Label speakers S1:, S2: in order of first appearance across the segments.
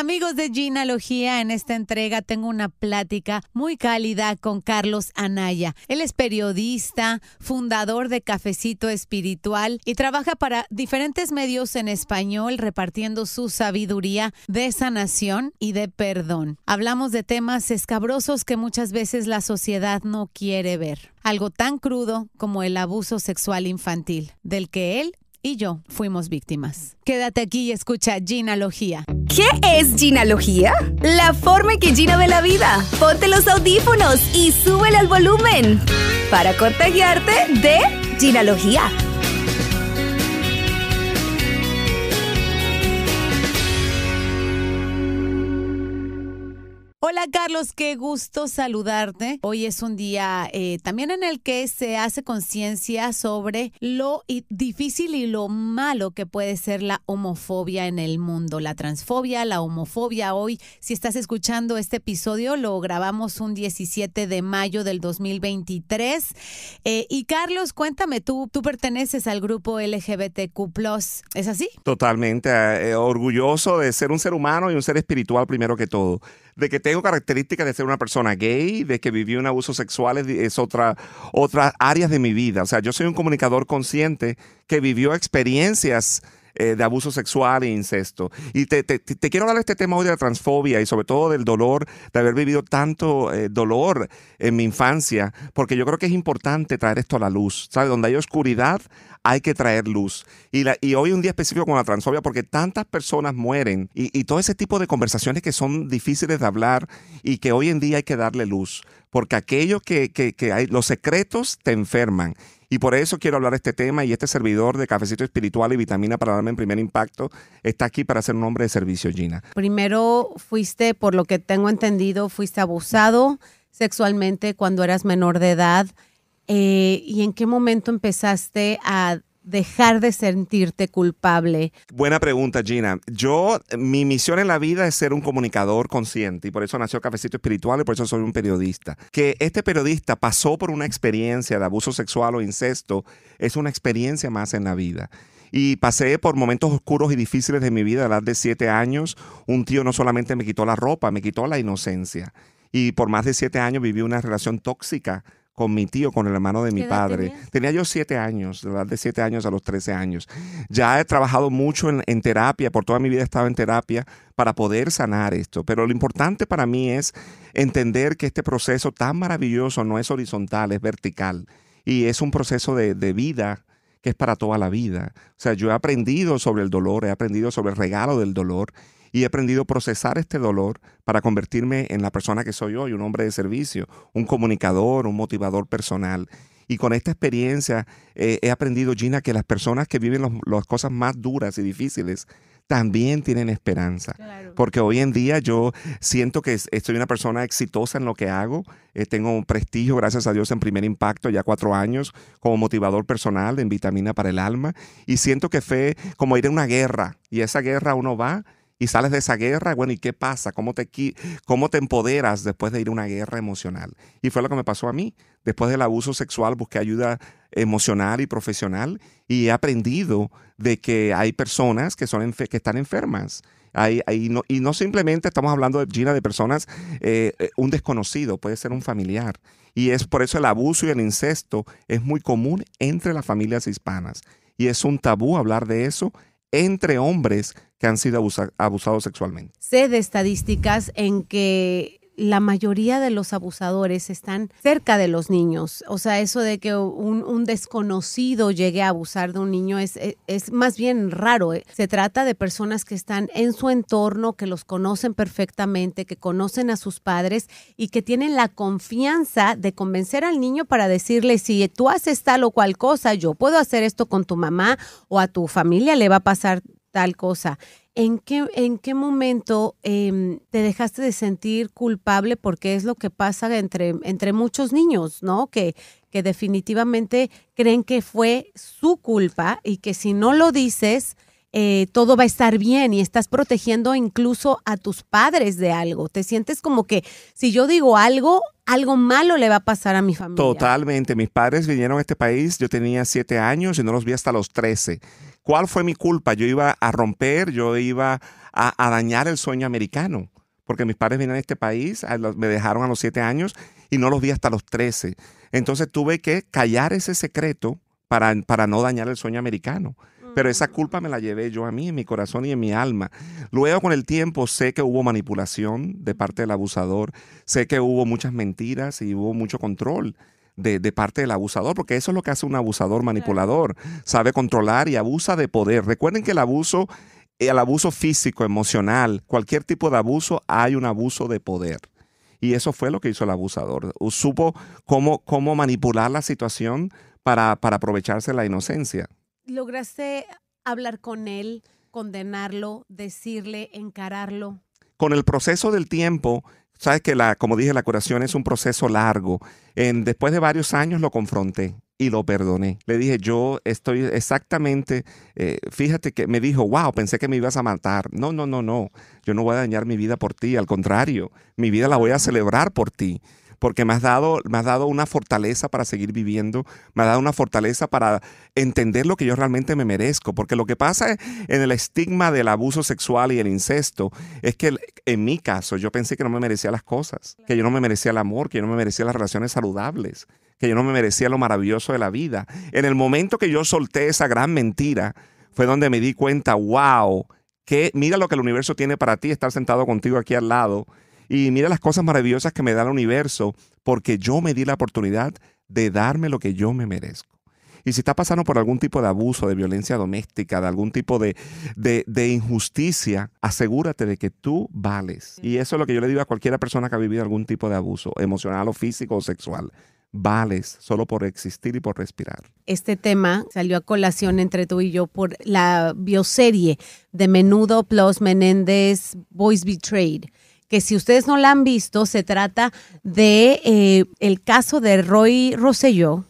S1: Amigos de Ginalogía, en esta entrega tengo una plática muy cálida con Carlos Anaya. Él es periodista, fundador de Cafecito Espiritual y trabaja para diferentes medios en español repartiendo su sabiduría de sanación y de perdón. Hablamos de temas escabrosos que muchas veces la sociedad no quiere ver. Algo tan crudo como el abuso sexual infantil, del que él y yo fuimos víctimas. Quédate aquí y escucha Ginalogía. ¿Qué es Ginalogía? La forma en que Gina ve la vida. Ponte los audífonos y súbele al volumen para contagiarte de Ginalogía. Hola Carlos, qué gusto saludarte. Hoy es un día eh, también en el que se hace conciencia sobre lo difícil y lo malo que puede ser la homofobia en el mundo, la transfobia, la homofobia. Hoy, si estás escuchando este episodio, lo grabamos un 17 de mayo del 2023. Eh, y Carlos, cuéntame, tú, tú perteneces al grupo LGBTQ ⁇ ¿es así?
S2: Totalmente, eh, orgulloso de ser un ser humano y un ser espiritual primero que todo, de que tengo característica de ser una persona gay, de que vivió un abuso sexual, es otra, área áreas de mi vida. O sea, yo soy un comunicador consciente que vivió experiencias eh, de abuso sexual e incesto. Y te, quiero hablar de este tema hoy de la transfobia y sobre todo del dolor, de haber vivido tanto eh, dolor en mi infancia, porque yo creo que es importante traer esto a la luz. ¿Sabes? Donde hay oscuridad, hay que traer luz. Y, y hoy un día específico con la transfobia, porque tantas personas mueren y, todo ese tipo de conversaciones que son difíciles de hablar y que hoy en día hay que darle luz porque aquello que, que, hay, los secretos te enferman. Y por eso quiero hablar de este tema y este servidor de cafecito espiritual y vitamina para darme en primer impacto está aquí para ser un hombre de servicio, Gina.
S1: Primero fuiste, por lo que tengo entendido, fuiste abusado sexualmente cuando eras menor de edad. Eh, ¿Y en qué momento empezaste a dejar de sentirte culpable?
S2: Buena pregunta, Gina. Yo, mi misión en la vida es ser un comunicador consciente y por eso nació Cafecito Espiritual y por eso soy un periodista. Que este periodista pasó por una experiencia de abuso sexual o incesto es una experiencia más en la vida y pasé por momentos oscuros y difíciles de mi vida a la de siete años. Un tío no solamente me quitó la ropa, me quitó la inocencia. Y por más de siete años viví una relación tóxica con mi tío, con el hermano de mi padre. Tenía? yo siete años, de siete años a los trece años. Ya he trabajado mucho en, terapia, por toda mi vida he estado en terapia para poder sanar esto. Pero lo importante para mí es entender que este proceso tan maravilloso no es horizontal, es vertical. Y es un proceso de, de vida, que es para toda la vida. O sea, yo he aprendido sobre el dolor, he aprendido sobre el regalo del dolor y he aprendido a procesar este dolor para convertirme en la persona que soy hoy, un hombre de servicio, un comunicador, un motivador personal. Y con esta experiencia eh, he aprendido, Gina, que las personas que viven las cosas más duras y difíciles también tienen esperanza. Porque hoy en día yo siento que estoy una persona exitosa en lo que hago. Eh, tengo un prestigio, gracias a Dios, en primer impacto, ya cuatro años, como motivador personal en vitamina para el alma. Y siento que fue como ir a una guerra. Y esa guerra uno va y sales de esa guerra, bueno, ¿y qué pasa? ¿Cómo te, ¿Cómo te empoderas después de ir a una guerra emocional? Y fue lo que me pasó a mí. Después del abuso sexual busqué ayuda emocional y profesional y he aprendido de que hay personas que, son que están enfermas. Hay, y no simplemente estamos hablando, de Gina, de personas, eh, eh, un desconocido, puede ser un familiar. Y es por eso el abuso y el incesto es muy común entre las familias hispanas. Y es un tabú hablar de eso entre hombres que han sido abusados sexualmente.
S1: Sé de estadísticas en que la mayoría de los abusadores están cerca de los niños. O sea, eso de que un, desconocido llegue a abusar de un niño es, es, es más bien raro. ¿eh? Se trata de personas que están en su entorno, que los conocen perfectamente, que conocen a sus padres y que tienen la confianza de convencer al niño para decirle, si tú haces tal o cual cosa, yo puedo hacer esto con tu mamá o a tu familia le va a pasar tal cosa. ¿En qué, en qué momento em, te dejaste de sentir culpable? Porque es lo que pasa entre, entre muchos niños, ¿no? Que, que definitivamente creen que fue su culpa y que si no lo dices, eh, todo va a estar bien y estás protegiendo incluso a tus padres de algo. Te sientes como que si yo digo algo, algo malo le va a pasar a mi familia.
S2: Totalmente. Mis padres vinieron a este país, yo tenía siete años y no los vi hasta los trece. ¿Cuál fue mi culpa? Yo iba a romper, yo iba a, dañar el sueño americano, porque mis padres vinieron a este país, me dejaron a los siete años y no los vi hasta los trece. Entonces tuve que callar ese secreto para, para no dañar el sueño americano. Pero esa culpa me la llevé yo a mí, en mi corazón y en mi alma. Luego con el tiempo sé que hubo manipulación de parte del abusador, sé que hubo muchas mentiras y hubo mucho control. De, parte del abusador, porque eso es lo que hace un abusador manipulador. Sabe controlar y abusa de poder. Recuerden que el abuso, el abuso físico, emocional, cualquier tipo de abuso, hay un abuso de poder. Y eso fue lo que hizo el abusador. Supo cómo, cómo manipular la situación para, para aprovecharse la inocencia
S1: lograste hablar con él, condenarlo, decirle, encararlo?
S2: Con el proceso del tiempo, sabes que la, como dije, la curación es un proceso largo. En, después de varios años lo confronté y lo perdoné. Le dije, yo estoy exactamente, eh, fíjate que me dijo, wow, pensé que me ibas a matar. No, no, no, no, yo no voy a dañar mi vida por ti, al contrario, mi vida la voy a celebrar por ti porque me has, dado, me dado una fortaleza para seguir viviendo, me has dado una fortaleza para entender lo que yo realmente me merezco, porque lo que pasa en el estigma del abuso sexual y el incesto es que en mi caso yo pensé que no me merecía las cosas, que yo no me merecía el amor, que yo no me merecía las relaciones saludables, que yo no me merecía lo maravilloso de la vida. En el momento que yo solté esa gran mentira, fue donde me di cuenta, wow, que mira lo que el universo tiene para ti, estar sentado contigo aquí al lado y mira las cosas maravillosas que me da el universo, porque yo me di la oportunidad de darme lo que yo me merezco. Y si está pasando por algún tipo de abuso, de violencia doméstica, de algún tipo de, de, injusticia, asegúrate de que tú vales. Y eso es lo que yo le digo a cualquier persona que ha vivido algún tipo de abuso, emocional o físico o sexual. Vales solo por existir y por respirar.
S1: Este tema salió a colación entre tú y yo por la bioserie de Menudo Plus Menéndez Boys Betrayed que si ustedes no la han visto, se trata de eh, el caso de Roy Rosselló,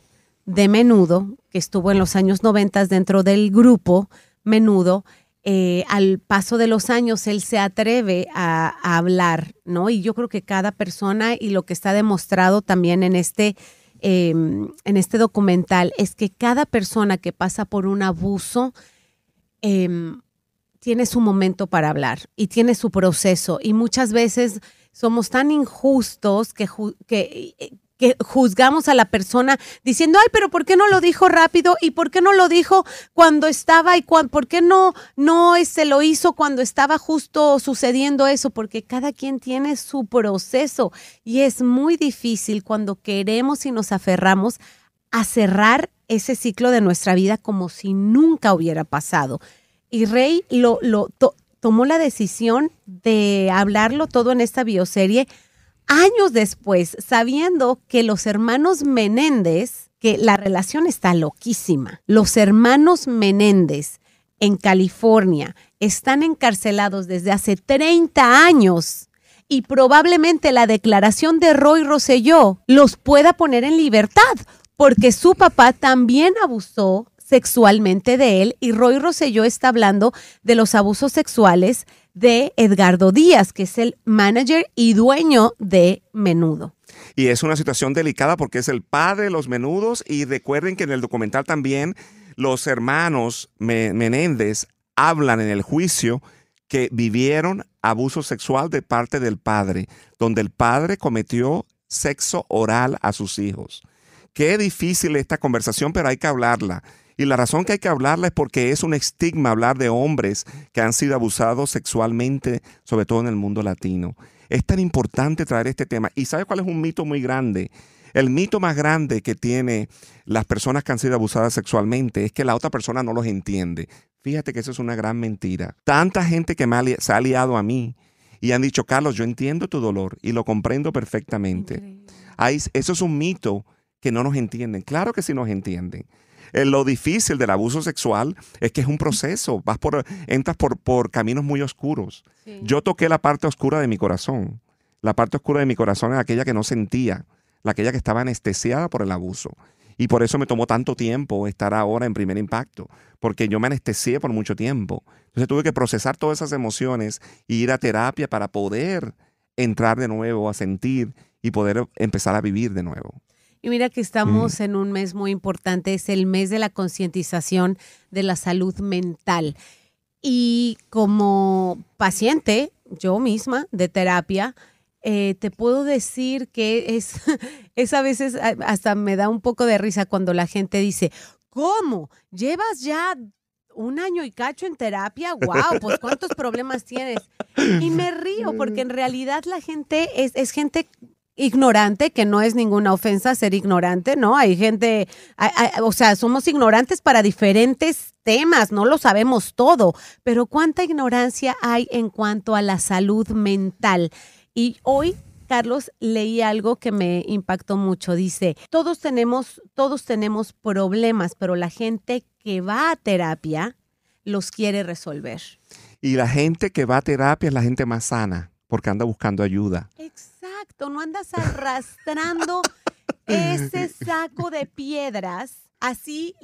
S1: de Menudo, que estuvo en los años 90 dentro del grupo Menudo. Eh, al paso de los años él se atreve a, hablar, ¿no? Y yo creo que cada persona y lo que está demostrado también en este, em, en este documental es que cada persona que pasa por un abuso eh, tiene su momento para hablar y tiene su proceso. Y muchas veces somos tan injustos que, eh, que, juzgamos a la persona diciendo, ay, pero ¿por qué no lo dijo rápido? ¿Y por qué no lo dijo cuando estaba? ¿Y por qué no, no se este, lo hizo cuando estaba justo sucediendo eso? Porque cada quien tiene su proceso y es muy difícil cuando queremos y nos aferramos a cerrar ese ciclo de nuestra vida como si nunca hubiera pasado. Y Rey lo, lo tomó la decisión de hablarlo todo en esta bioserie años después, sabiendo que los hermanos Menéndez, que la relación está loquísima, los hermanos Menéndez en California están encarcelados desde hace 30 años y probablemente la declaración de Roy Rosselló los pueda poner en libertad, porque su papá también abusó sexualmente de él y Roy Roselló está hablando de los abusos sexuales de Edgardo Díaz, que es el manager y dueño de Menudo.
S2: Y es una situación delicada porque es el padre de los menudos y recuerden que en el documental también los hermanos Menéndez hablan en el juicio que vivieron abuso sexual de parte del padre, donde el padre cometió sexo oral a sus hijos. Qué difícil esta conversación, pero hay que hablarla. Y la razón que hay que hablarla es porque es un estigma hablar de hombres que han sido abusados sexualmente, sobre todo en el mundo latino. Es tan importante traer este tema. ¿Y sabes cuál es un mito muy grande? El mito más grande que tiene las personas que han sido abusadas sexualmente es que la otra persona no los entiende. Fíjate que eso es una gran mentira. Tanta gente que me se ha aliado a mí y han dicho, Carlos, yo entiendo tu dolor y lo comprendo perfectamente. eso es un mito que no nos entienden. Claro que sí nos entienden. Eh, lo difícil del abuso sexual es que es un proceso, vas por, entras por, por caminos muy oscuros. Yo toqué la parte oscura de mi corazón. La parte oscura de mi corazón era aquella que no sentía, la aquella que estaba anestesiada por el abuso. Y por eso me tomó tanto tiempo estar ahora en primer impacto, porque yo me anestesié por mucho tiempo. Entonces tuve que procesar todas esas emociones e ir a terapia para poder entrar de nuevo a sentir y poder empezar a vivir de nuevo.
S1: Y mira que estamos mm. en un mes muy importante, es el mes de la concientización de la salud mental. Y como paciente, yo misma, de terapia, eh, te puedo decir que es, es a veces hasta me da un poco de risa cuando la gente dice, ¿cómo? Llevas ya un año y cacho en terapia, wow, pues cuántos problemas tienes. Y me río porque en realidad la gente es gente ignorante, que no es ninguna ofensa ser ignorante, ¿no? Hay gente, o sea, somos ignorantes para diferentes temas, no lo sabemos todo, pero ¿cuánta ignorancia hay en cuanto a la salud mental? Y hoy Carlos, leí algo que me impactó mucho. Dice, todos tenemos, todos tenemos problemas, pero la gente que va a terapia los quiere resolver.
S2: Y la gente que va a terapia es la gente más sana porque anda buscando ayuda.
S1: Exacto, no andas arrastrando ese saco de piedras así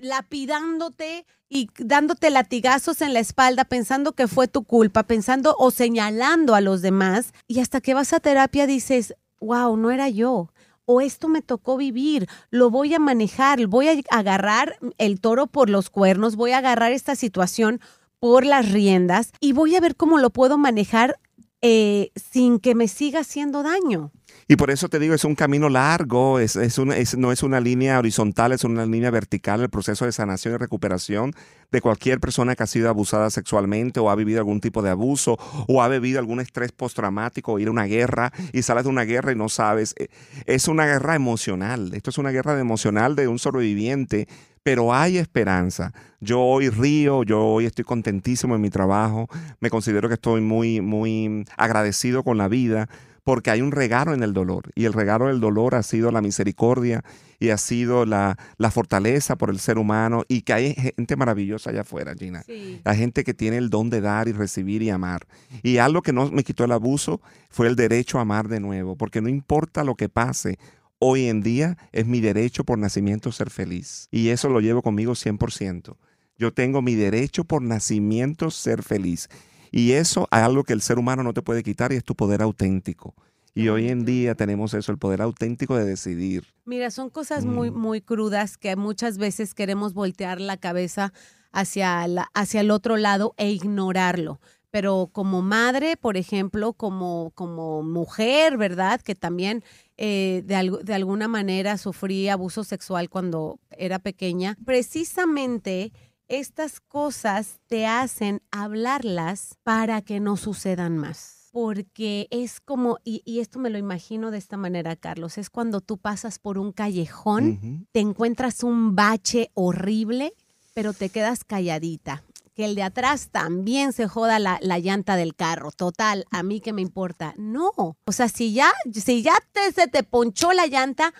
S1: lapidándote y dándote latigazos en la espalda, pensando que fue tu culpa, pensando o señalando a los demás. Y hasta que vas a terapia dices, wow, no era yo. O esto me tocó vivir, lo voy a manejar, voy a agarrar el toro por los cuernos, voy a agarrar esta situación por las riendas y voy a ver cómo lo puedo manejar eh, sin que me siga haciendo daño.
S2: Y por eso te digo, es un camino largo, es, no es una línea horizontal, es una línea vertical el proceso de sanación y recuperación de cualquier persona que ha sido abusada sexualmente o ha vivido algún tipo de abuso o ha vivido algún estrés postraumático, o ir a una guerra y sales de una guerra y no sabes. Eh, es una guerra emocional, esto es una guerra emocional de un sobreviviente pero hay esperanza. Yo hoy río, yo hoy estoy contentísimo en mi trabajo, me considero que estoy muy, muy agradecido con la vida porque hay un regalo en el dolor y el regalo del dolor ha sido la misericordia y ha sido la, fortaleza por el ser humano y que hay gente maravillosa allá afuera, Gina. La gente que tiene el don de dar y recibir y amar. Y algo que no me quitó el abuso fue el derecho a amar de nuevo, porque no importa lo que pase, Hoy en día es mi derecho por nacimiento ser feliz y eso lo llevo conmigo 100%. Yo tengo mi derecho por nacimiento ser feliz y eso es algo que el ser humano no te puede quitar y es tu poder auténtico. Y hoy en día tenemos eso, el poder auténtico de decidir.
S1: Mira, son cosas muy, mm. muy crudas que muchas veces queremos voltear la cabeza hacia, hacia el otro lado e ignorarlo pero como madre, por ejemplo, como, como mujer, ¿verdad? Que también eh, de, alguna manera sufrí abuso sexual cuando era pequeña. Precisamente estas cosas te hacen hablarlas para que no sucedan más. Porque es como, y, esto me lo imagino de esta manera, Carlos, es cuando tú pasas por un callejón, te encuentras un bache horrible, pero te quedas calladita que el de atrás también se joda la, llanta del carro. Total, a mí que me importa. No, o sea, si ya, si ya se te ponchó la llanta,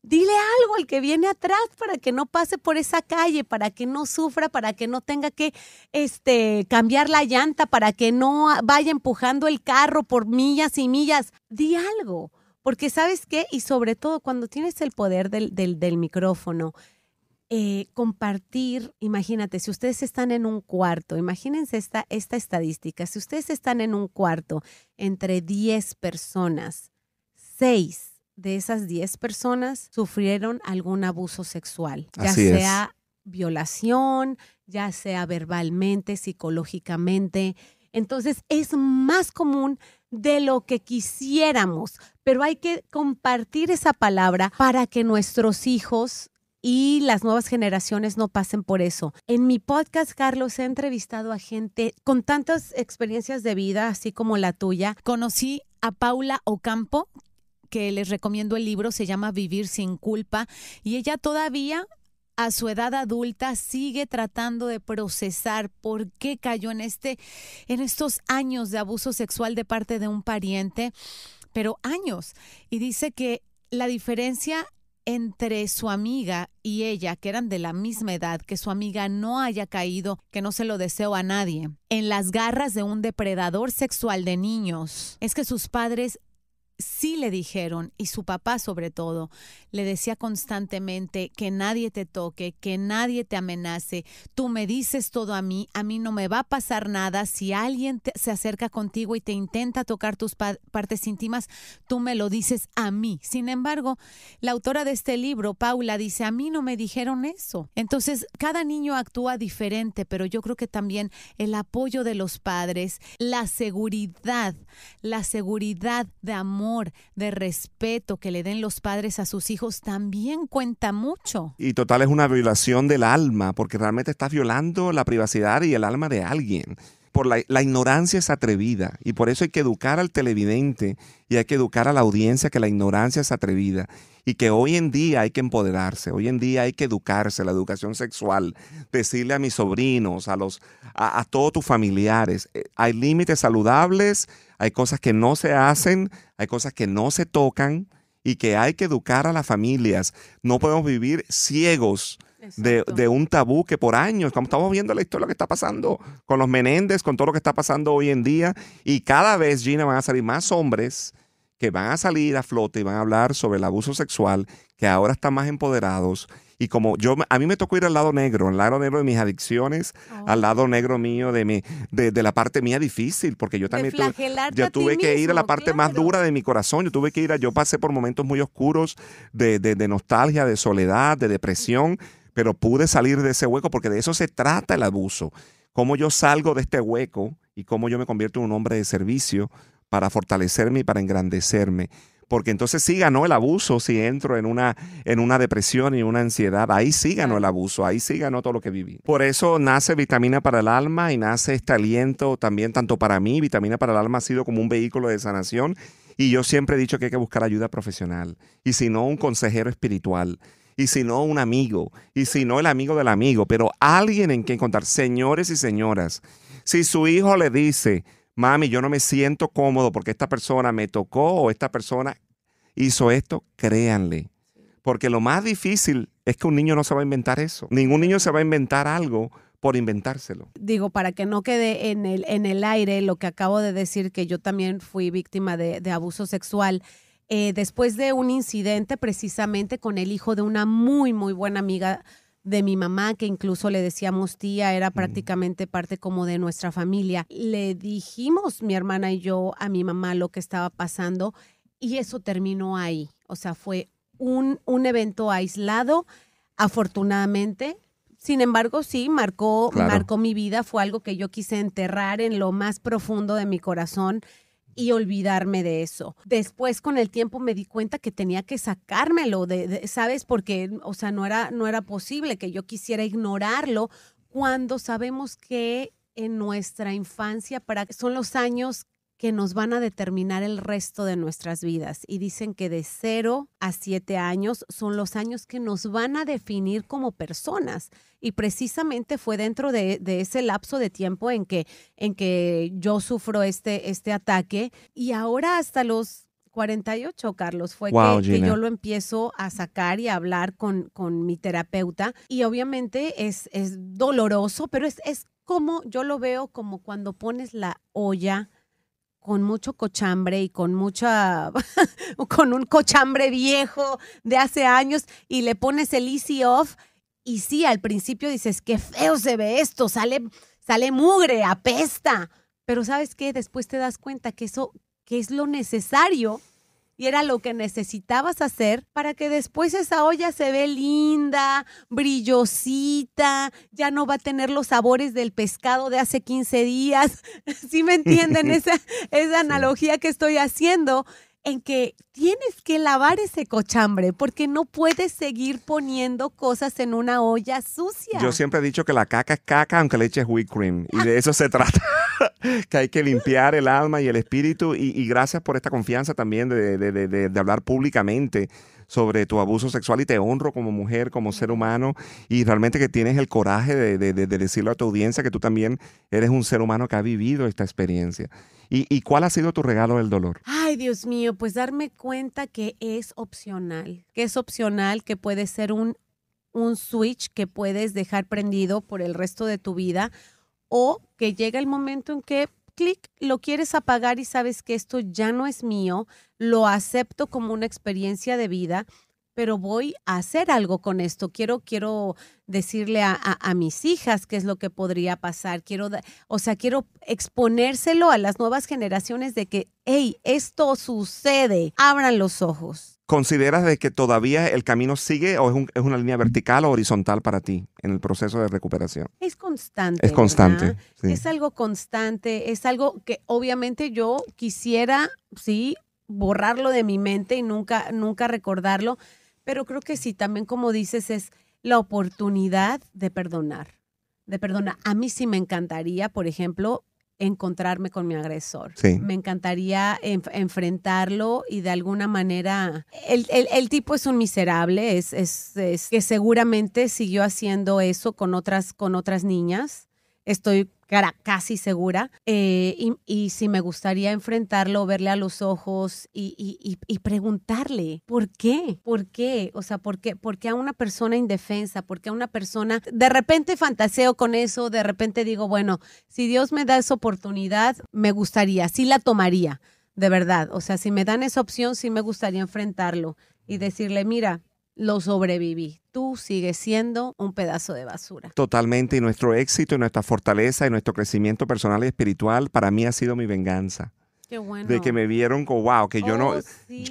S1: dile algo al que viene atrás para que no pase por esa calle, para que no sufra, para que no tenga que este, cambiar la llanta, para que no vaya empujando el carro por millas y millas. Di algo, porque sabes qué, y sobre todo cuando tienes el poder del micrófono, eh, compartir, imagínate, si ustedes están en un cuarto, imagínense esta, esta estadística, si ustedes están en un cuarto entre 10 personas, 6 de esas 10 personas sufrieron algún abuso sexual, ya sea violación, ya sea verbalmente, psicológicamente. Entonces es más común de lo que quisiéramos, pero hay que compartir esa palabra para que nuestros hijos y las nuevas generaciones no pasen por eso. En mi podcast, Carlos, he entrevistado a gente con tantas experiencias de vida, así como la tuya. Conocí a Paula Ocampo, que les recomiendo el libro, se llama Vivir sin culpa, y ella todavía a su edad adulta sigue tratando de procesar por qué cayó en este en estos años de abuso sexual de parte de un pariente, pero años y dice que la diferencia entre su amiga y ella, que eran de la misma edad, que su amiga no haya caído, que no se lo deseo a nadie, en las garras de un depredador sexual de niños, es que sus padres sí le dijeron, y su papá sobre todo, le decía constantemente que nadie te toque, que nadie te amenace, tú me dices todo a mí, a mí no me va a pasar nada, si alguien se acerca contigo y te intenta tocar tus partes íntimas, tú me lo dices a mí. Sin embargo, la autora de este libro, Paula, dice, a mí no me dijeron eso. Entonces, cada niño actúa diferente, pero yo creo que también el apoyo de los padres, la seguridad, la seguridad de amor, de respeto que le den los padres a sus hijos también cuenta mucho.
S2: Y total es una violación del alma, porque realmente está violando la privacidad y el alma de alguien por la, ignorancia es atrevida y por eso hay que educar al televidente y hay que educar a la audiencia que la ignorancia es atrevida y que hoy en día hay que empoderarse, hoy en día hay que educarse, la educación sexual, decirle a mis sobrinos, a, los, a todos tus familiares, eh, hay límites saludables, hay cosas que no se hacen, hay cosas que no se tocan y que hay que educar a las familias. No podemos vivir ciegos de, un tabú que por años, como estamos viendo la historia, que está pasando con los Menéndez, con todo lo que está pasando hoy en día, y cada vez, Gina, van a salir más hombres que van a salir a flote y van a hablar sobre el abuso sexual, que ahora están más empoderados. Y como yo, a mí me tocó ir al lado negro, al lado negro de mis adicciones, oh. al lado negro mío de, mi, de, la parte mía difícil, porque yo también tuve, yo tuve que ir a la parte más dura de mi corazón, yo tuve que ir a, yo pasé por momentos muy oscuros de nostalgia, de soledad, de depresión, pero pude salir de ese hueco porque de eso se trata el abuso. Cómo yo salgo de este hueco y cómo yo me convierto en un hombre de servicio para fortalecerme y para engrandecerme. Porque entonces sí ganó el abuso si entro en una, en una depresión y una ansiedad. Ahí sí ganó el abuso, ahí sí ganó todo lo que viví. Por eso nace Vitamina para el Alma y nace este aliento también tanto para mí. Vitamina para el Alma ha sido como un vehículo de sanación y yo siempre he dicho que hay que buscar ayuda profesional y si no un consejero espiritual y si no un amigo, y si no el amigo del amigo, pero alguien en quien contar. Señores y señoras, si su hijo le dice, mami, yo no me siento cómodo porque esta persona me tocó o esta persona hizo esto, créanle. Porque lo más difícil es que un niño no se va a inventar eso. Ningún niño se va a inventar algo por inventárselo.
S1: Digo, para que no quede en el, en el aire lo que acabo de decir, que yo también fui víctima de, de abuso sexual. Eh, después de un incidente precisamente con el hijo de una muy, muy buena amiga de mi mamá, que incluso le decíamos tía, era prácticamente parte como de nuestra familia. Le dijimos, mi hermana y yo, a mi mamá lo que estaba pasando y eso terminó ahí. O sea, fue un, un evento aislado, afortunadamente. Sin embargo, sí, marcó, marcó mi vida, fue algo que yo quise enterrar en lo más profundo de mi corazón y olvidarme de eso. Después con el tiempo me di cuenta que tenía que sacármelo, de, ¿sabes? Porque, o sea, no era, no era posible que yo quisiera ignorarlo cuando sabemos que en nuestra infancia para, son los años que nos van a determinar el resto de nuestras vidas. Y dicen que de 0 a 7 años son los años que nos van a definir como personas. Y precisamente fue dentro de, ese lapso de tiempo en que, en que yo sufro este, este ataque. Y ahora hasta los 48, Carlos, fue que, que, yo lo empiezo a sacar y a hablar con, con mi terapeuta. Y obviamente es, es doloroso, pero es, es como yo lo veo como cuando pones la olla con mucho cochambre y con mucha, con un cochambre viejo de hace años y le pones el easy off y sí, al principio dices, qué feo se ve esto, sale, sale mugre, apesta, pero sabes qué, después te das cuenta que eso, que es lo necesario y era lo que necesitabas hacer para que después esa olla se ve linda, brillosita, ya no va a tener los sabores del pescado de hace 15 días. ¿Sí me entienden esa, esa analogía que estoy haciendo? en que tienes que lavar ese cochambre porque no puedes seguir poniendo cosas en una olla sucia. Yo
S2: siempre he dicho que la caca es caca aunque le eches whipped cream y ah. de eso se trata. que hay que limpiar el alma y el espíritu. Y, gracias por esta confianza también de, hablar públicamente sobre tu abuso sexual y te honro como mujer, como ser humano y realmente que tienes el coraje de, decirlo a tu audiencia que tú también eres un ser humano que ha vivido esta experiencia. ¿Y, cuál ha sido tu regalo del dolor?
S1: Ay, Dios mío, pues darme cuenta que es opcional, que es opcional, que puede ser un, un switch que puedes dejar prendido por el resto de tu vida o que llega el momento en que clic, lo quieres apagar y sabes que esto ya no es mío, lo acepto como una experiencia de vida, pero voy a hacer algo con esto. Quiero, quiero decirle a, mis hijas qué es lo que podría pasar. Quiero, o sea, quiero exponérselo a las nuevas generaciones de que, hey, esto sucede. Abran los ojos.
S2: ¿Consideras de que todavía el camino sigue o es, una línea vertical o horizontal para ti en el proceso de recuperación?
S1: Es constante. Es constante. Es algo constante, es algo que obviamente yo quisiera, sí, borrarlo de mi mente y nunca, nunca recordarlo, pero creo que sí, también como dices, es la oportunidad de perdonar, de perdonar. A mí sí me encantaría, por ejemplo, encontrarme con mi agresor. Me encantaría enfrentarlo y de alguna manera, el, el, el tipo es un miserable, es, es, es, que seguramente siguió haciendo eso con otras, con otras niñas estoy casi segura. Eh, y, si me gustaría enfrentarlo, verle a los ojos y, preguntarle, ¿por qué? ¿Por qué? O sea, ¿por qué, ¿por qué a una persona indefensa? ¿Por qué a una persona? De repente fantaseo con eso, de repente digo, bueno, si Dios me da esa oportunidad, me gustaría, sí la tomaría, de verdad. O sea, si me dan esa opción, sí me gustaría enfrentarlo y decirle, mira, lo sobreviví. Tú sigues siendo un pedazo de basura.
S2: Totalmente. Y nuestro éxito y nuestra fortaleza y nuestro crecimiento personal y espiritual para mí ha sido mi venganza. Qué bueno. De que me vieron como, wow, que yo no, oh,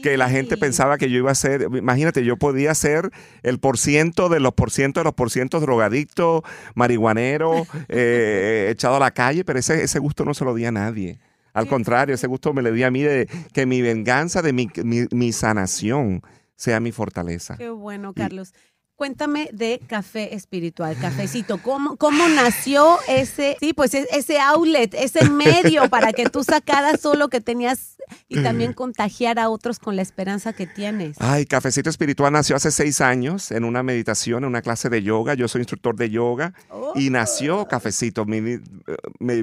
S2: que la gente pensaba que yo iba a ser, imagínate, yo podía ser el por ciento de los por ciento de los por ciento, drogadictos, marihuanero, eh, eh, echado a la calle, pero ese, ese gusto no se lo di a nadie. Al contrario, ese gusto me le di a mí de que mi venganza, de mi sanación, sea mi fortaleza. Qué
S1: bueno, Carlos. Cuéntame de Café Espiritual, Cafecito. ¿Cómo, cómo nació ese, sí, pues e-, ese outlet, ese medio para que tú sacaras solo que tenías y también contagiar a otros con la esperanza que tienes?
S2: Ay, Cafecito Espiritual nació hace seis años en una meditación, en una clase de yoga. Yo soy instructor de yoga y oh. nació Cafecito. Me,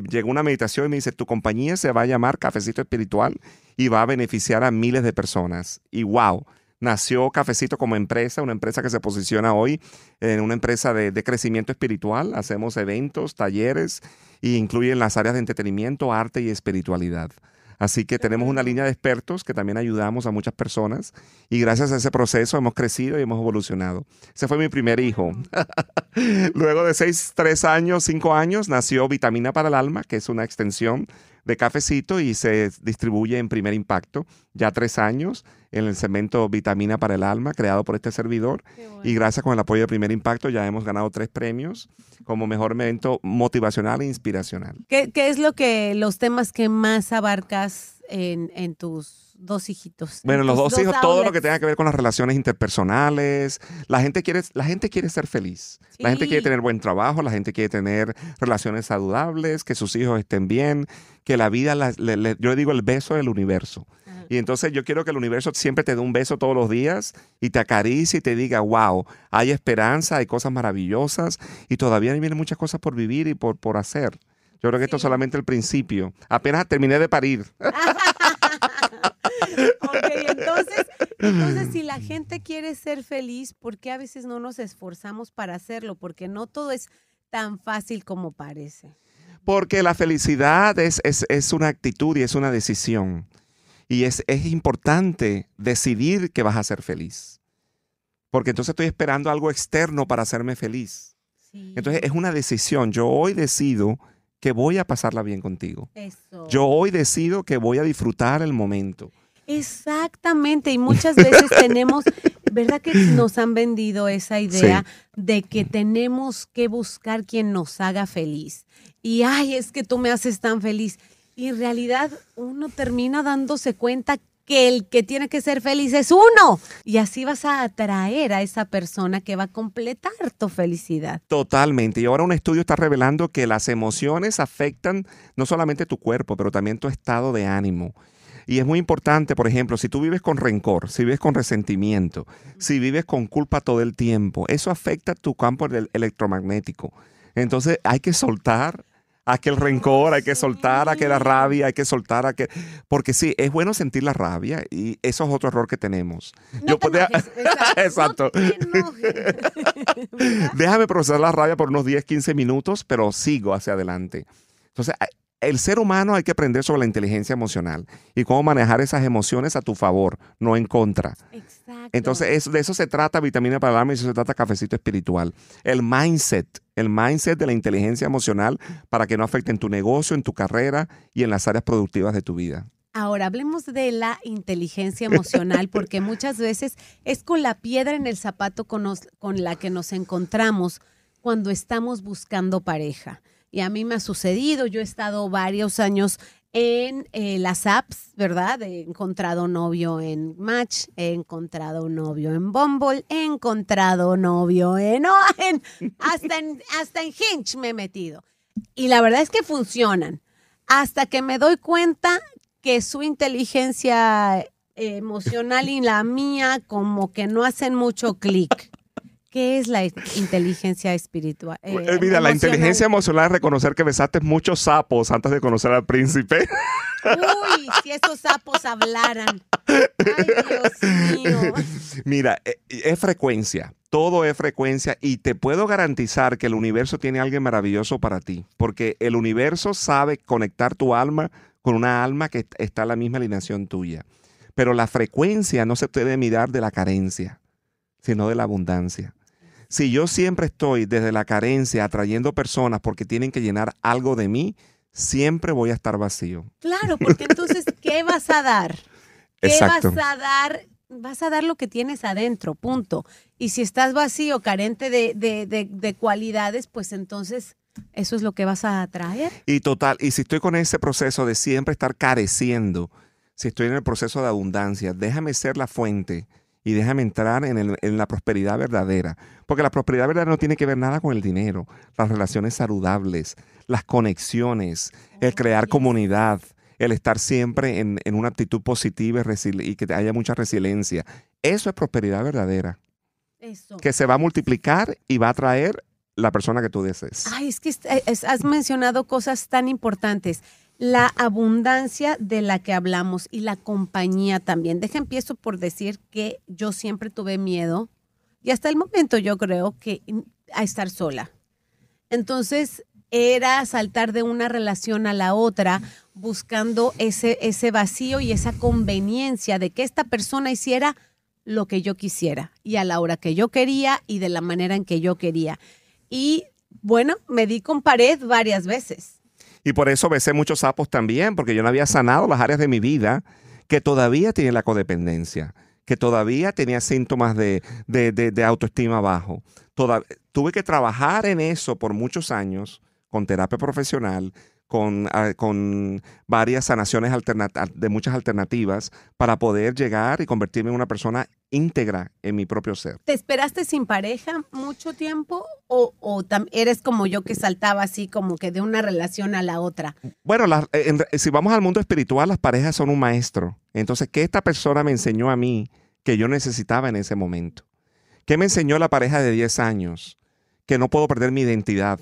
S2: llegó una meditación y me dice, tu compañía se va a llamar Cafecito Espiritual y va a beneficiar a miles de personas. Y wow nació Cafecito como empresa, una empresa que se posiciona hoy en una empresa de, crecimiento espiritual. Hacemos eventos, talleres e incluyen las áreas de entretenimiento, arte y espiritualidad. Así que tenemos una línea de expertos que también ayudamos a muchas personas y gracias a ese proceso hemos crecido y hemos evolucionado. Ese fue mi primer hijo. Luego de seis, tres años, cinco años, nació Vitamina para el Alma, que es una extensión de cafecito y se distribuye en primer impacto. Ya tres años en el cemento Vitamina para el Alma, creado por este servidor. Y gracias con el apoyo de Primer Impacto ya hemos ganado tres premios como mejor evento motivacional e inspiracional.
S1: ¿Qué, es lo que los temas que más abarcas en tus dos hijitos. Bueno, los dos, hijos, todo lo que tenga que
S2: ver con las relaciones interpersonales. La gente quiere, la gente quiere ser feliz. La gente quiere tener buen trabajo, la gente quiere tener relaciones saludables, que sus hijos estén bien, que la vida, yo digo el beso del universo. Y entonces yo quiero que el universo siempre te dé un beso todos los días y te acaricie y te diga, wow, hay esperanza, hay cosas maravillosas y todavía vienen muchas cosas por vivir y por, por hacer. Yo creo que esto es solamente el principio. Apenas terminé de parir.
S1: entonces, si la gente quiere ser feliz, ¿por qué a veces no nos esforzamos para hacerlo? Porque no todo es tan fácil como parece.
S2: Porque la felicidad es, una actitud y es una decisión. Y es, importante decidir que vas a ser feliz. Porque entonces estoy esperando algo externo para hacerme feliz. Entonces es una decisión. Yo hoy decido que voy a pasarla bien contigo. Yo hoy decido que voy a disfrutar el momento.
S1: Exactamente, y muchas veces tenemos, ¿verdad que nos han vendido esa idea de que tenemos que buscar quien nos haga feliz? Y, ay, es que tú me haces tan feliz. Y en realidad uno termina dándose cuenta que el que tiene que ser feliz es uno. Y así vas a atraer a esa persona que va a completar tu felicidad.
S2: Totalmente. Y ahora un estudio está revelando que las emociones afectan no solamente tu cuerpo, pero también tu estado de ánimo. Y es muy importante, por ejemplo, si tú vives con rencor, si vives con resentimiento, si vives con culpa todo el tiempo, eso afecta tu campo electromagnético. Entonces hay que soltar aquel rencor, hay que soltar aquella rabia, hay que soltar aquel... Porque sí, es bueno sentir la rabia y eso es otro error que tenemos. Yo podía... Exacto. Déjame procesar la rabia por unos 10, 15 minutos, pero sigo hacia adelante. Entonces, el ser humano hay que aprender sobre la inteligencia emocional y cómo manejar esas emociones a tu favor, no en contra. Exacto. Entonces, de eso se trata vitamina para el alma y eso se trata cafecito espiritual. El mindset, el mindset de la inteligencia emocional para que no afecte en tu negocio, en tu carrera y en las áreas productivas de tu vida.
S1: Ahora hablemos de la inteligencia emocional, porque muchas veces es con la piedra en el zapato con la que nos encontramos cuando estamos buscando pareja y a mí me ha sucedido, yo he estado varios años en eh, las apps, ¿verdad? He encontrado novio en Match, he encontrado novio en Bumble, he encontrado novio en, hasta en hasta en Hinge me he metido. Y la verdad es que funcionan. Hasta que me doy cuenta que su inteligencia emocional y la mía como que no hacen mucho clic. ¿Qué es la inteligencia espiritual? Eh, eh, mira, la inteligencia
S2: emocional es reconocer que besaste muchos sapos antes de conocer al príncipe. Uy,
S1: si esos sapos hablaran. Ay,
S2: Dios mío. Mira, eh, es frecuencia. Todo es frecuencia y te puedo garantizar que el universo tiene alguien maravilloso para ti, porque el universo sabe conectar tu alma con una alma que está en la misma alineación tuya. Pero la frecuencia no se puede mirar de la carencia, sino de la abundancia. Si yo siempre estoy desde la carencia atrayendo personas porque tienen que llenar algo de mí, siempre voy a estar vacío.
S1: Claro, porque entonces, ¿qué vas a dar?
S2: ¿Qué vas a
S1: dar? Vas a dar lo que tienes adentro, punto. Y si estás vacío, carente de, de, de, de cualidades, pues entonces eso es lo que vas a atraer.
S2: Y total, y si estoy con ese proceso de siempre estar careciendo, si estoy en el proceso de abundancia, déjame ser la fuente y déjame entrar en, la prosperidad verdadera. Porque la prosperidad verdadera no tiene que ver nada con el dinero, las relaciones saludables, las conexiones, el crear comunidad, el estar siempre en, una actitud positiva y, que haya mucha resiliencia. Eso es prosperidad verdadera. Que se va a multiplicar y va a traer la persona que tú desees.
S1: Ay, es que has mencionado cosas tan importantes la abundancia de la que hablamos y la compañía también. Deja empiezo por decir que yo siempre tuve miedo y hasta el momento yo creo que a estar sola. Entonces era saltar de una relación a la otra buscando ese, ese vacío y esa conveniencia de que esta persona hiciera lo que yo quisiera y a la hora que yo quería y de la manera en que yo quería. Y bueno, me di con pared varias veces.
S2: Y por eso besé muchos sapos también, porque yo no había sanado las áreas de mi vida que todavía tienen la codependencia, que todavía tenía síntomas de, de, de, autoestima bajo. tuve que trabajar en eso por muchos años con terapia profesional, con, ah, con, varias sanaciones de muchas alternativas para poder llegar y convertirme en una persona íntegra en mi propio ser. ¿Te
S1: esperaste sin pareja mucho tiempo o, eres como yo que saltaba así como que de una relación a la otra?
S2: Bueno, eh, si vamos al mundo espiritual, las parejas son un maestro. Entonces, ¿qué esta persona me enseñó a mí que yo necesitaba en ese momento? ¿Qué me enseñó la pareja de 10 años? Que no puedo perder mi identidad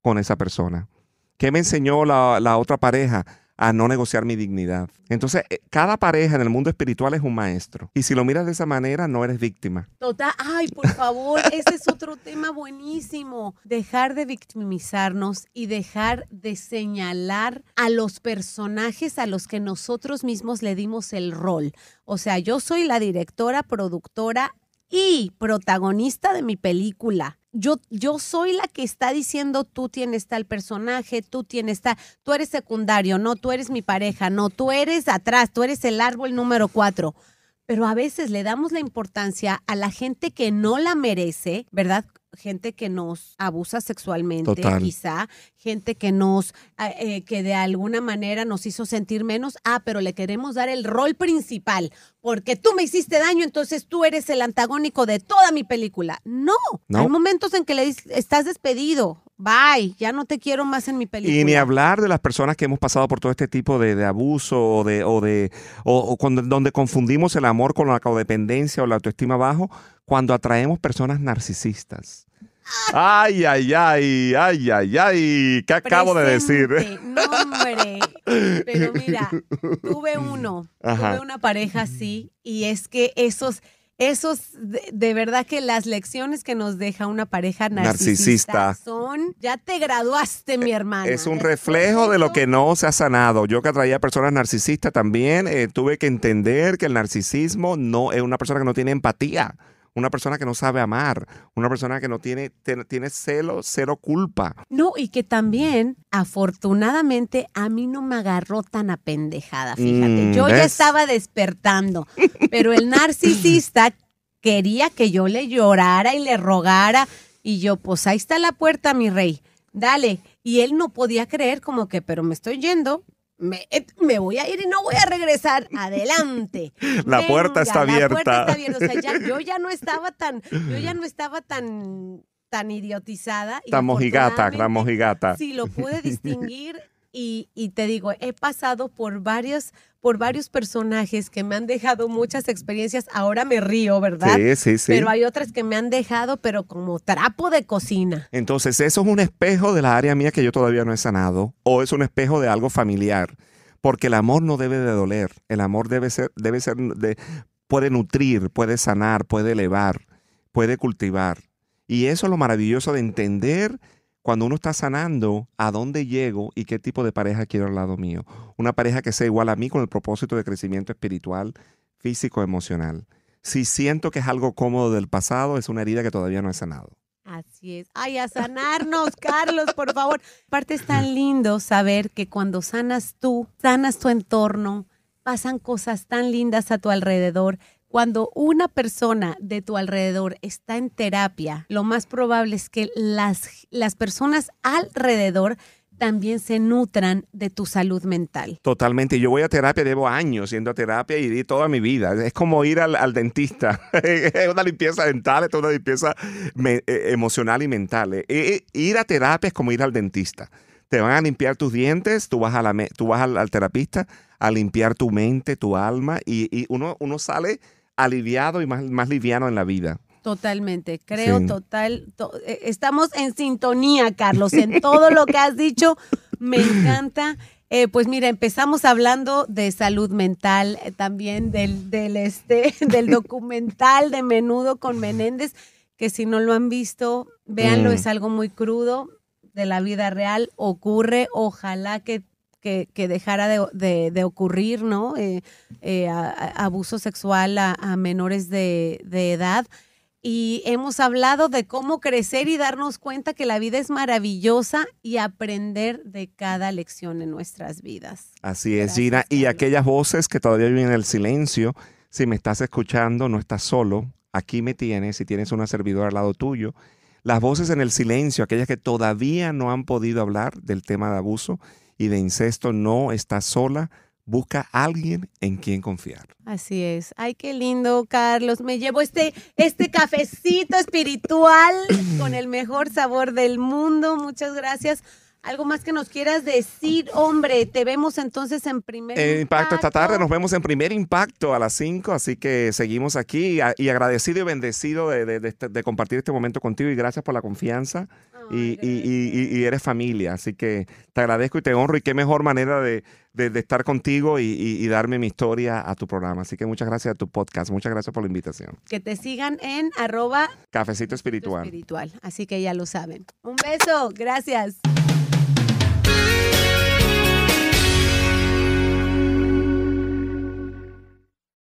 S2: con esa persona. ¿Qué me enseñó la, la otra pareja? a no negociar mi dignidad. Entonces, eh, cada pareja en el mundo espiritual es un maestro. Y si lo miras de esa manera, no eres víctima.
S1: Total, ay, por favor, ese es otro tema buenísimo. Dejar de victimizarnos y dejar de señalar a los personajes a los que nosotros mismos le dimos el rol. O sea, yo soy la directora, productora y protagonista de mi película yo, yo soy la que está diciendo, tú tienes tal personaje, tú tienes tal, tú eres secundario, no, tú eres mi pareja, no, tú eres atrás, tú eres el árbol número cuatro pero a veces le damos la importancia a la gente que no la merece, ¿verdad? gente que nos abusa sexualmente, quizá, gente que nos, ah, eh, que de alguna manera nos hizo sentir menos, ah, pero le queremos dar el rol principal, porque tú me hiciste daño, entonces tú eres el antagónico de toda mi película. No, no. hay momentos en que le estás despedido, Bye, ya no te quiero más en mi película. Y ni
S2: hablar de las personas que hemos pasado por todo este tipo de, abuso o de, o donde confundimos el amor con la codependencia o la autoestima bajo, cuando atraemos personas narcisistas. Ay, ay, ay, ay, ay, ay, ¿qué acabo de decir?
S1: No, hombre. Pero mira, tuve uno, tuve una pareja así, y es que esos, esos, de, de, verdad que las lecciones que nos deja una pareja narcisista, son, ya te graduaste, mi eh, hermano Es
S2: un reflejo de lo que no se ha sanado. Yo que atraía a personas narcisistas también, eh, tuve que entender que el narcisismo no es una persona que no tiene empatía una persona que no sabe amar, una persona que no tiene, tiene celo, cero culpa.
S1: No, y que también, afortunadamente, a mí no me agarró tan apendejada, fíjate. Mm, yo ya estaba despertando, pero el narcisista quería que yo le llorara y le rogara, y yo, pues ahí está la puerta, mi rey, dale. Y él no podía creer como que, pero me estoy yendo, eh, me, voy a ir y no voy a regresar. Adelante.
S2: la puerta está abierta. yo
S1: ya no estaba tan, ya no estaba tan tan idiotizada. La mojigata, la
S2: mojigata. Sí, lo pude distinguir
S1: y, te digo, he pasado por varios, por varios personajes que me han dejado muchas experiencias. Ahora me río, ¿verdad? Sí, sí, sí. Pero hay otras que me han dejado, pero como trapo de cocina.
S2: Entonces, eso es un espejo de la área mía que yo todavía no he sanado, o es un espejo de algo familiar. Porque el amor no debe de doler. El amor debe ser, debe ser, de, puede nutrir, puede sanar, puede elevar, puede cultivar. Y eso es lo maravilloso de entender cuando uno está sanando, a dónde llego y qué tipo de pareja quiero al lado mío. Una pareja que sea igual a mí con el propósito de crecimiento espiritual, físico, emocional. Si siento que es algo cómodo del pasado, es una herida que todavía no he sanado.
S1: Así es. Ay, a sanarnos, Carlos, por favor. Parte es tan lindo saber que cuando sanas tú, sanas tu entorno, pasan cosas tan lindas a tu alrededor, cuando una persona de tu alrededor está en terapia, lo más probable es que las, las personas alrededor también se nutran de tu salud mental.
S2: Totalmente. Yo voy a terapia, llevo años yendo a terapia y di toda mi vida. Es como ir al, dentista. es una limpieza dental, es una limpieza eh, emocional y mental. Eh, eh, ir a terapia es como ir al dentista. Te van a limpiar tus dientes, tú vas, a la, tú vas al, terapista a limpiar tu mente, tu alma y, uno, uno sale aliviado y más, liviano en la vida.
S1: Totalmente, creo total. E, estamos en sintonía, Carlos, en todo lo que has dicho. Me encanta. Eh, pues mira, empezamos hablando de salud mental, eh, también del, del, este, del documental de Menudo con Menéndez, que si no lo han visto, véanlo, mm. es algo muy crudo de la vida real, ocurre, ojalá que que, dejara de, ocurrir, ¿no? Eh, eh, abuso sexual a, menores de, edad. Y hemos hablado de cómo crecer y darnos cuenta que la vida es maravillosa y aprender de cada lección en nuestras vidas.
S2: Así es, Gina. Y aquellas voces que todavía viven en el silencio, si me estás escuchando, no estás solo, aquí me tienes, si tienes una servidora al lado tuyo. Las voces en el silencio, aquellas que todavía no han podido hablar del tema de abuso, y de incesto, no está sola. Busca alguien en quien confiar.
S1: Así es. Ay, qué lindo, Carlos. Me llevo este, este cafecito espiritual con el mejor sabor del mundo. Muchas gracias algo más que nos quieras decir, hombre. Te vemos entonces en primer eh, impacto. Esta tarde
S2: nos vemos en primer impacto a las 5, así que seguimos aquí y agradecido y bendecido este, de, compartir este momento contigo y gracias por la confianza. y, eres familia, así que te agradezco y te honro y qué mejor manera de, estar contigo y, darme mi historia a tu programa. Así que muchas gracias a tu podcast, muchas gracias por la invitación.
S1: Que te sigan en arroba
S2: cafecito espiritual.
S1: Así que ya lo saben. Un beso, gracias. Thank you.